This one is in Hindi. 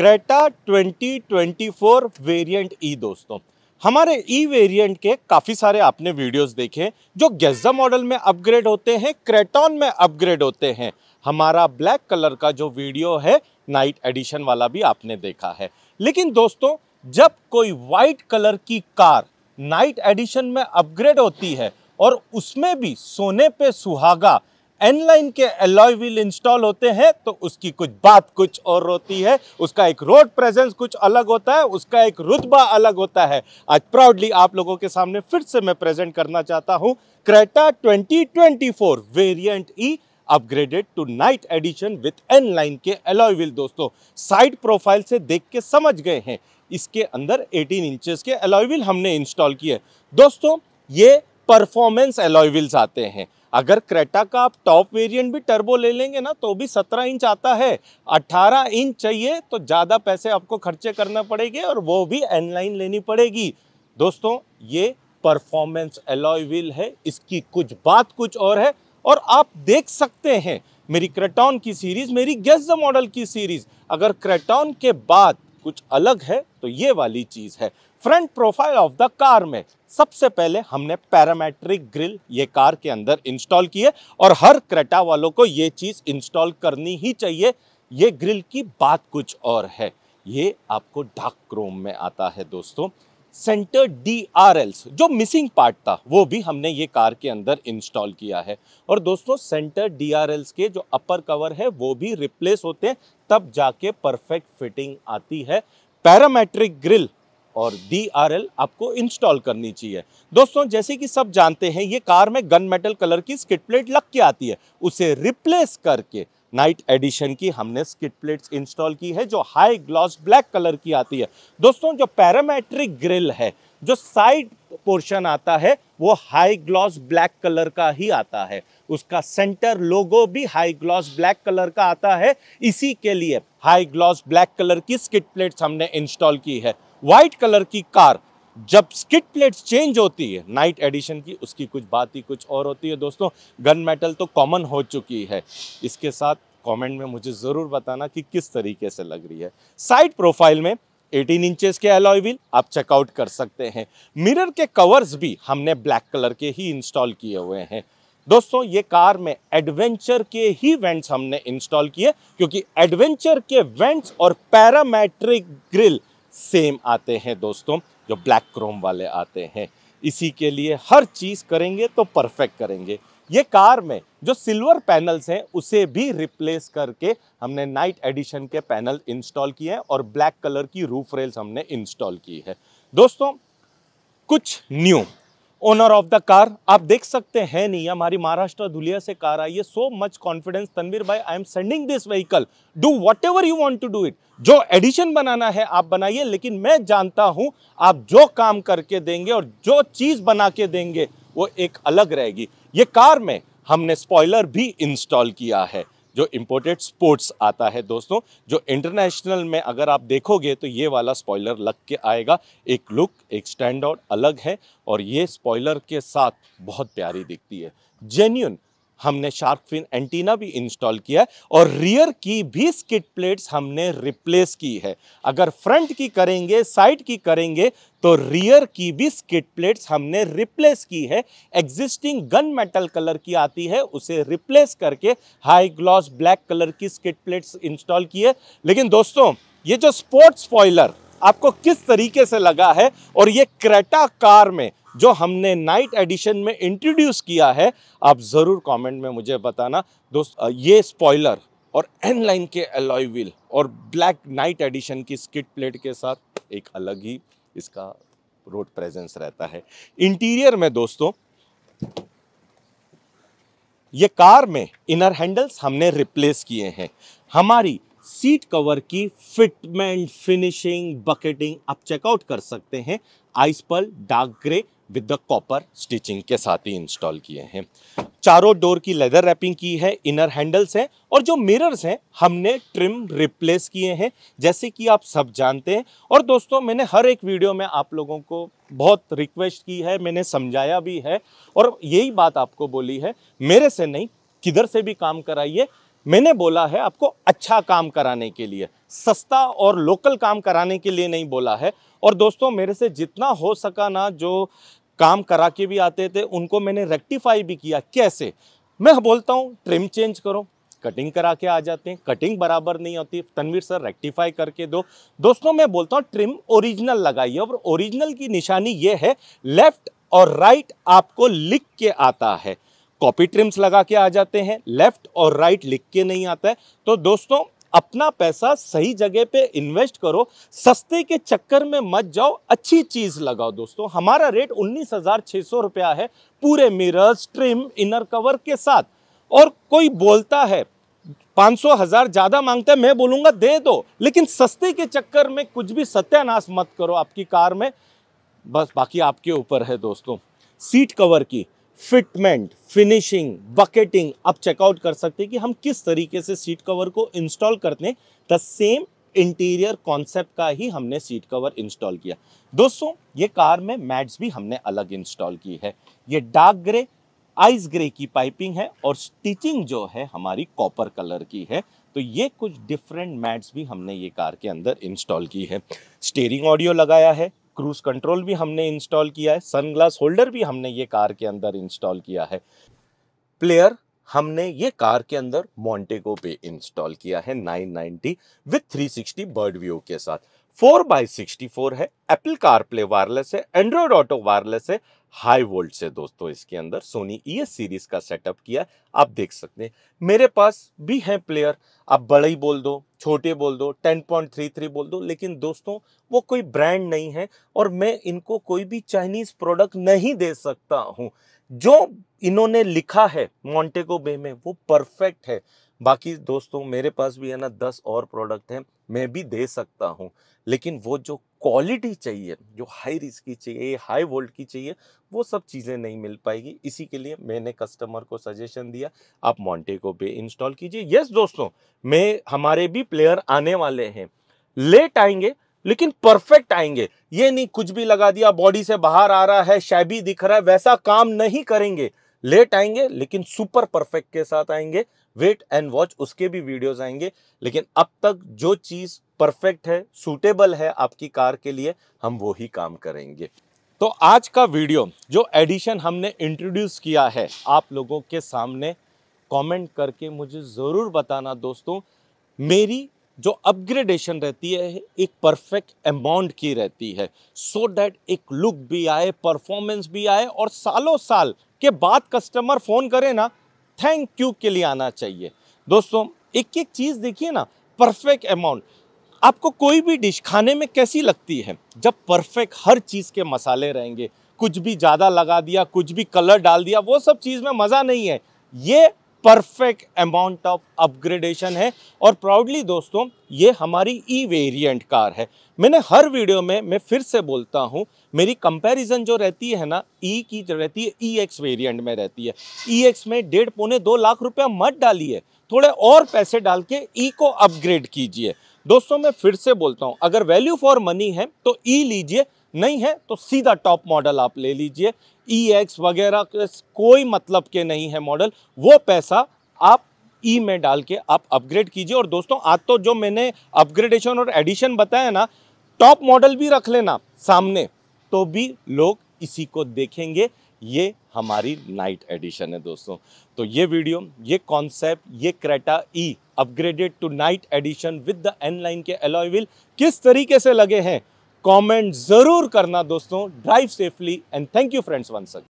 क्रेटा 2024 वेरिएंट ई दोस्तों हमारे ई e वेरिएंट के काफ़ी सारे आपने वीडियोस देखे जो गेजा मॉडल में अपग्रेड होते हैं क्रेटॉन में अपग्रेड होते हैं हमारा ब्लैक कलर का जो वीडियो है नाइट एडिशन वाला भी आपने देखा है लेकिन दोस्तों जब कोई वाइट कलर की कार नाइट एडिशन में अपग्रेड होती है और उसमें भी सोने पे सुहागा एन लाइन के एलॉय व्हील इंस्टॉल होते हैं तो उसकी कुछ बात कुछ और होती है उसका एक रोड प्रेजेंस कुछ अलग होता है उसका एक रुतबा अलग होता है आज प्राउडली आप लोगों के सामने फिर से मैं प्रेजेंट करना चाहता हूं Creta 2024 variant E upgraded to night edition with N Line के एलॉय व्हील दोस्तों साइड प्रोफाइल से देख के समझ गए हैं इसके अंदर 18 इंचेस के एलॉय व्हील हमने इंस्टॉल किए दोस्तों ये परफॉर्मेंस एलॉय व्हील्स आते हैं अगर क्रेटा का आप टॉप वेरिएंट भी टर्बो ले लेंगे ना तो भी 17 इंच आता है 18 इंच चाहिए तो ज़्यादा पैसे आपको खर्चे करना पड़ेंगे और वो भी एनलाइन लेनी पड़ेगी दोस्तों ये परफॉर्मेंस एलॉय व्हील है इसकी कुछ बात कुछ और है और आप देख सकते हैं मेरी क्रेटॉन की सीरीज़ मेरी गेस्ट मॉडल की सीरीज़ अगर क्रेटॉन के बाद कुछ अलग है तो ये वाली चीज़ है front profile of the car में सबसे पहले हमने पैरामेट्रिक ग्रिल ये कार के अंदर इंस्टॉल की है और हर क्रेटा वालों को ये चीज़ इंस्टॉल करनी ही चाहिए ये ग्रिल की बात कुछ और है ये आपको डार्क क्रोम में आता है दोस्तों सेंटर डी आर एल्स जो मिसिंग पार्ट था वो भी हमने ये कार के अंदर इंस्टॉल किया है और दोस्तों सेंटर डी आर एल्स के जो अपर कवर है वो भी रिप्लेस होते हैं तब जाके परफेक्ट फिटिंग आती है पैरामेट्रिक ग्रिल और डी आर एल आपको इंस्टॉल करनी चाहिए दोस्तों जैसे कि सब जानते हैं ये कार में गन मेटल कलर की स्किट प्लेट लग के आती है उसे रिप्लेस करके नाइट एडिशन की हमने स्किट प्लेट्स इंस्टॉल की है जो हाई ग्लॉस ब्लैक कलर की आती है दोस्तों जो पैरामेट्रिक ग्रिल है जो साइड पोर्शन आता है वो हाई ग्लॉस ब्लैक कलर का ही आता है उसका सेंटर लोगो भी हाई ग्लॉस ब्लैक कलर का आता है इसी के लिए हाई ग्लॉस ब्लैक कलर की स्किट प्लेट्स हमने इंस्टॉल की है वाइट कलर की कार जब स्किट प्लेट्स चेंज होती है नाइट एडिशन की उसकी कुछ बात ही कुछ और होती है दोस्तों गन मेटल तो कॉमन हो चुकी है इसके साथ कमेंट में मुझे ज़रूर बताना कि किस तरीके से लग रही है साइड प्रोफाइल में 18 इंचेस के अलॉय व्हील आप चेकआउट कर सकते हैं मिरर के कवर्स भी हमने ब्लैक कलर के ही इंस्टॉल किए हुए हैं दोस्तों ये कार में एडवेंचर के ही वेंट्स हमने इंस्टॉल किए क्योंकि एडवेंचर के वेंट्स और पैरामेट्रिक ग्रिल सेम आते हैं दोस्तों जो ब्लैक क्रोम वाले आते हैं इसी के लिए हर चीज़ करेंगे तो परफेक्ट करेंगे ये कार में जो सिल्वर पैनल्स हैं उसे भी रिप्लेस करके हमने नाइट एडिशन के पैनल इंस्टॉल किए हैं और ब्लैक कलर की रूफ रेल्स हमने इंस्टॉल की है दोस्तों कुछ new owner of the car आप देख सकते हैं नहीं हमारी महाराष्ट्र धुलिया से कार आई है सो मच कॉन्फिडेंस तनवीर भाई I am sending this vehicle do whatever you want to do it जो एडिशन बनाना है आप बनाइए लेकिन मैं जानता हूं आप जो काम करके देंगे और जो चीज़ बना के देंगे वो एक अलग रहेगी ये कार में हमने स्पॉयलर भी इंस्टॉल किया है जो इम्पोर्टेड स्पोर्ट्स आता है दोस्तों जो इंटरनेशनल में अगर आप देखोगे तो ये वाला स्पॉइलर लग के आएगा एक लुक एक स्टैंड आउट अलग है और ये स्पॉइलर के साथ बहुत प्यारी दिखती है जेन्यून हमने शार्क फिन एंटीना भी इंस्टॉल किया है और रियर की भी स्किट प्लेट्स हमने रिप्लेस की है अगर फ्रंट की करेंगे साइड की करेंगे तो रियर की भी स्किट प्लेट्स हमने रिप्लेस की है एग्जिस्टिंग गन मेटल कलर की आती है उसे रिप्लेस करके हाई ग्लॉस ब्लैक कलर की स्किट प्लेट्स इंस्टॉल की है लेकिन दोस्तों ये जो स्पोर्ट्स पॉइलर आपको किस तरीके से लगा है और ये क्रेटा कार में जो हमने नाइट एडिशन में इंट्रोड्यूस किया है आप ज़रूर कमेंट में मुझे बताना दोस्त ये स्पॉइलर और एन लाइन के एलॉय व्हील और ब्लैक नाइट एडिशन की स्किट प्लेट के साथ एक अलग ही इसका रोड प्रेजेंस रहता है इंटीरियर में दोस्तों ये कार में इनर हैंडल्स हमने रिप्लेस किए हैं हमारी सीट कवर की फिटमेंट फिनिशिंग बकेटिंग आप चेकआउट कर सकते हैं आइसपल dark grey with the copper stitching के साथ ही इंस्टॉल किए हैं चारों डोर की लेदर रैपिंग की है इनर हैंडल्स हैं और जो मिरर्स हैं हमने ट्रिम रिप्लेस किए हैं जैसे कि आप सब जानते हैं और दोस्तों मैंने हर एक वीडियो में आप लोगों को बहुत रिक्वेस्ट की है मैंने समझाया भी है और यही बात आपको बोली है मेरे से नहीं किधर से भी काम कराइए मैंने बोला है आपको अच्छा काम कराने के लिए सस्ता और लोकल काम कराने के लिए नहीं बोला है और दोस्तों मेरे से जितना हो सका ना जो काम करा के भी आते थे उनको मैंने रेक्टिफाई भी किया कैसे मैं बोलता हूँ ट्रिम चेंज करो कटिंग करा के आ जाते हैं कटिंग बराबर नहीं होती तनवीर सर रेक्टिफाई करके दो दोस्तों मैं बोलता हूँ ट्रिम ओरिजिनल लगाइए और ओरिजिनल की निशानी ये है लेफ्ट और राइट आपको लिख के आता है कॉपी ट्रिम्स लगा के आ जाते हैं लेफ्ट और राइट लिख के नहीं आता है तो दोस्तों अपना पैसा सही जगह पे इन्वेस्ट करो सस्ते के चक्कर में मत जाओ अच्छी चीज़ लगाओ दोस्तों हमारा रेट उन्नीस हज़ार छह सौ रुपया है पूरे मिरर्स ट्रिम इनर कवर के साथ और कोई बोलता है पांच सौ हज़ार ज़्यादा मांगता है मैं बोलूंगा दे दो लेकिन सस्ते के चक्कर में कुछ भी सत्यानाश मत करो आपकी कार में बस बाकी आपके ऊपर है दोस्तों सीट कवर की फिटमेंट फिनिशिंग बकेटिंग आप चेकआउट कर सकते हैं कि हम किस तरीके से सीट कवर को इंस्टॉल करते हैं द सेम इंटीरियर कॉन्सेप्ट का ही हमने सीट कवर इंस्टॉल किया दोस्तों ये कार में मैट्स भी हमने अलग इंस्टॉल की है ये डार्क ग्रे आइस ग्रे की पाइपिंग है और स्टिचिंग जो है हमारी कॉपर कलर की है तो ये कुछ डिफरेंट मैट्स भी हमने ये कार के अंदर इंस्टॉल की है स्टेयरिंग ऑडियो लगाया है क्रूज़ कंट्रोल भी हमने इंस्टॉल किया है सनग्लास होल्डर भी हमने ये कार के अंदर इंस्टॉल किया है प्लेयर हमने ये कार के अंदर मोन्टेको पे इंस्टॉल किया है 990 विथ 360 बर्ड व्यू के साथ फोर बाई सिक्सटी फोर है एप्पल कारप्ले वायरलेस है एंड्रॉयड ऑटो वायरलेस है हाई वोल्ट से दोस्तों इसके अंदर सोनी ई एस सीरीज का सेटअप किया आप देख सकते हैं मेरे पास भी हैं प्लेयर आप बड़े ही बोल दो छोटे बोल दो 10.33 बोल दो लेकिन दोस्तों वो कोई ब्रांड नहीं है और मैं इनको कोई भी चाइनीज़ प्रोडक्ट नहीं दे सकता हूँ जो इन्होंने लिखा है मॉन्टेगो बे में वो परफेक्ट है बाकी दोस्तों मेरे पास भी है ना दस और प्रोडक्ट हैं मैं भी दे सकता हूँ लेकिन वो जो क्वालिटी चाहिए जो हाई रिस्क की चाहिए हाई वोल्ट की चाहिए वो सब चीज़ें नहीं मिल पाएगी इसी के लिए मैंने कस्टमर को सजेशन दिया आप मॉन्टे को पे इंस्टॉल कीजिए यस दोस्तों मैं हमारे भी प्लेयर आने वाले हैं लेट आएंगे लेकिन परफेक्ट आएंगे ये नहीं कुछ भी लगा दिया बॉडी से बाहर आ रहा है शैबी दिख रहा है वैसा काम नहीं करेंगे लेट आएंगे लेकिन सुपर परफेक्ट के साथ आएंगे वेट एंड वॉच उसके भी वीडियोस आएंगे लेकिन अब तक जो चीज़ परफेक्ट है सूटेबल है आपकी कार के लिए हम वो ही काम करेंगे तो आज का वीडियो जो एडिशन हमने इंट्रोड्यूस किया है आप लोगों के सामने कमेंट करके मुझे ज़रूर बताना दोस्तों मेरी जो अपग्रेडेशन रहती है एक परफेक्ट अमाउंट की रहती है सो so डैट एक लुक भी आए परफॉर्मेंस भी आए और सालों साल के बाद कस्टमर फ़ोन करे ना थैंक यू के लिए आना चाहिए दोस्तों एक एक चीज़ देखिए ना परफेक्ट अमाउंट आपको कोई भी डिश खाने में कैसी लगती है जब परफेक्ट हर चीज़ के मसाले रहेंगे कुछ भी ज़्यादा लगा दिया कुछ भी कलर डाल दिया वो सब चीज़ में मज़ा नहीं है ये परफेक्ट अमाउंट ऑफ अपग्रेडेशन है और प्राउडली दोस्तों ये हमारी ई वेरिएंट कार है मैंने हर वीडियो में मैं फिर से बोलता हूँ मेरी कंपैरिजन जो रहती है ना ई e की जो रहती है ई एक्स वेरियंट में रहती है ई e एक्स में डेढ़ पौने दो लाख रुपया मत डालिए थोड़े और पैसे डाल के ई e को अपग्रेड कीजिए दोस्तों मैं फिर से बोलता हूं अगर वैल्यू फॉर मनी है तो ई e लीजिए नहीं है तो सीधा टॉप मॉडल आप ले लीजिए ई e एक्स वगैरह कोई मतलब के नहीं है मॉडल वो पैसा आप ई e में डाल के आप अपग्रेड कीजिए और दोस्तों आज तो जो मैंने अपग्रेडेशन और एडिशन बताया ना टॉप मॉडल भी रख लेना सामने तो भी लोग इसी को देखेंगे ये हमारी नाइट एडिशन है दोस्तों तो ये वीडियो ये कॉन्सेप्ट ये Creta E upgraded to night edition with the N Line के एलॉय व्हील किस तरीके से लगे हैं कमेंट ज़रूर करना दोस्तों drive safely and thank you friends वन सक